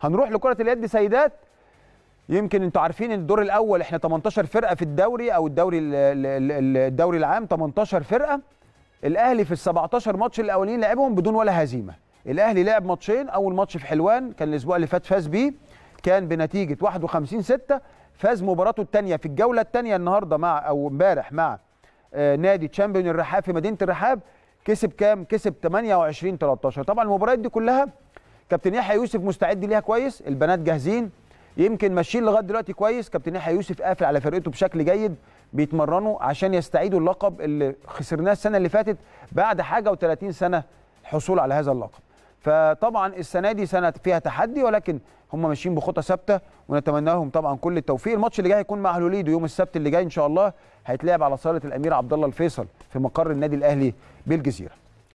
هنروح لكره اليد سيدات يمكن انتوا عارفين ان الدور الاول احنا 18 فرقه في الدوري او الدوري الدوري العام 18 فرقه الاهلي في ال 17 ماتش الاولين لعبهم بدون ولا هزيمه الاهلي لعب ماتشين اول ماتش في حلوان كان الاسبوع اللي فات فاز بيه كان بنتيجه 51 6 فاز مباراته الثانيه في الجوله الثانيه النهارده مع او امبارح مع آه، نادي تشامبيون الرحاب في مدينه الرحاب كسب كام كسب 28 13 طبعا المباريات دي كلها كابتن يحيى يوسف مستعد ليها كويس البنات جاهزين يمكن ماشيين لغايه دلوقتي كويس كابتن يحيى يوسف قافل على فرقته بشكل جيد بيتمرنوا عشان يستعيدوا اللقب اللي خسرناه السنه اللي فاتت بعد حاجه و30 سنه حصول على هذا اللقب فطبعا السنه دي سنه فيها تحدي ولكن هم ماشيين بخطى ثابته ونتمنى لهم طبعا كل التوفيق الماتش اللي جاي هيكون مع هلوليدو يوم السبت اللي جاي ان شاء الله هيتلعب على صاله الامير عبد الله الفيصل في مقر النادي الاهلي بالجزيره